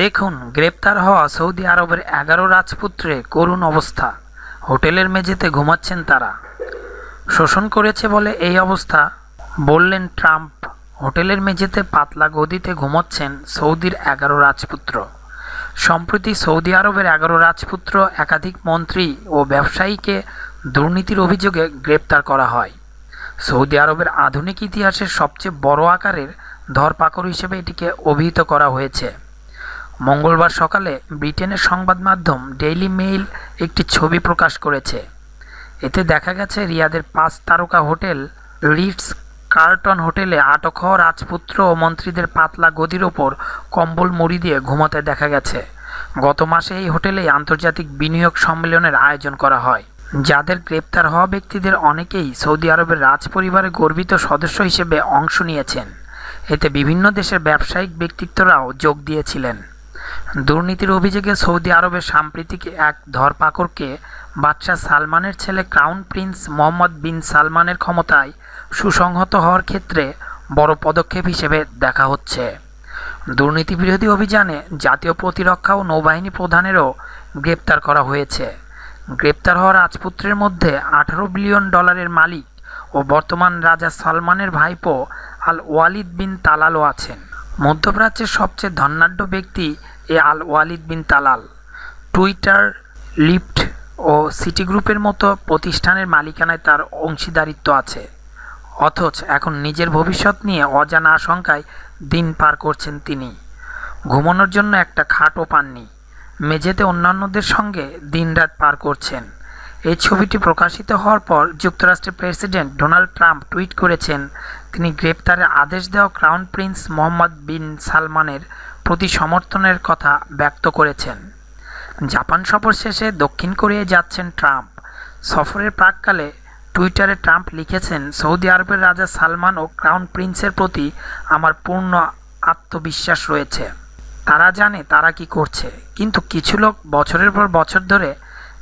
দেখুন গ্রেপ্তার হওয়া সৌদি আরবের এগারো রাজপুত্রে করুণ অবস্থা হোটেলের মেঝেতে ঘুমাচ্ছেন তারা শোষণ করেছে বলে এই অবস্থা বললেন ট্রাম্প হোটেলের মেঝেতে পাতলা গদিতে ঘুমাচ্ছেন সৌদির এগারো রাজপুত্র সম্প্রতি সৌদি আরবের এগারো রাজপুত্র একাধিক মন্ত্রী ও ব্যবসায়ীকে দুর্নীতির অভিযোগে গ্রেপ্তার করা হয় সৌদি আরবের আধুনিক ইতিহাসের সবচেয়ে বড় আকারের ধরপাকড় হিসেবে এটিকে অভিহিত করা হয়েছে মঙ্গলবার সকালে ব্রিটেনের সংবাদ মাধ্যম ডেইলি মেইল একটি ছবি প্রকাশ করেছে এতে দেখা গেছে রিয়াদের পাঁচ তারকা হোটেল রিটস কার্টন হোটেলে আটক হওয়া রাজপুত্র ও মন্ত্রীদের পাতলা গদির ওপর কম্বল মুড়ি দিয়ে ঘুমাতে দেখা গেছে গত মাসে এই হোটেলেই আন্তর্জাতিক বিনিয়োগ সম্মেলনের আয়োজন করা হয় যাদের গ্রেপ্তার হওয়া ব্যক্তিদের অনেকেই সৌদি আরবের রাজ পরিবারের গর্বিত সদস্য হিসেবে অংশ নিয়েছেন এতে বিভিন্ন দেশের ব্যবসায়িক ব্যক্তিত্বরাও যোগ দিয়েছিলেন দুর্নীতির অভিযোগে সৌদি আরবে সাম্প্রতিক এক ধরপাকড়কে বাদশাহ সালমানের ছেলে ক্রাউন প্রিন্স মোহাম্মদ বিন সালমানের ক্ষমতায় সুসংহত হওয়ার ক্ষেত্রে বড় পদক্ষেপ হিসেবে দেখা হচ্ছে দুর্নীতি বিরোধী অভিযানে জাতীয় প্রতিরক্ষা ও নৌবাহিনী প্রধানেরও গ্রেপ্তার করা হয়েছে গ্রেপ্তার হওয়া রাজপুত্রের মধ্যে আঠারো বিলিয়ন ডলারের মালিক ও বর্তমান রাজা সালমানের ভাইপো আল ওয়ালিদ বিন তালালও আছেন মধ্যপ্রাচ্যের সবচেয়ে ধনাঢ্য ব্যক্তি এ Al Waleed bin Talal Twitter Lyft ও সিটি গ্রুপের মতো প্রতিষ্ঠানের মালিকানায় তার অংশীদারিত্ব আছে অথচ এখন নিজের ভবিষ্যৎ নিয়ে অজানা আশঙ্কায় দিন পার করছেন তিনি ঘুমানোর জন্য একটা খাটও পাননি মেঝেতে অন্যান্যদের সঙ্গে দিনরাত পার করছেন এই ছবিটি প্রকাশিত হওয়ার পর যুক্তরাষ্ট্রের প্রেসিডেন্ট ডোনাল্ড ট্রাম্প টুইট করেছেন তিনি গ্রেপ্তারের আদেশ দেওয়া ক্রাউন প্রিন্স মোহাম্মদ বিন সালমানের প্রতি সমর্থনের কথা ব্যক্ত করেছেন জাপান সফর শেষে দক্ষিণ কোরিয়ায় যাচ্ছেন ট্রাম্প সফরের প্রাককালে টুইটারে ট্রাম্প লিখেছেন সৌদি আরবের রাজা সালমান ও ক্রাউন প্রিন্সের প্রতি আমার পূর্ণ আত্মবিশ্বাস রয়েছে তারা জানে তারা কি করছে কিন্তু কিছু লোক বছরের পর বছর ধরে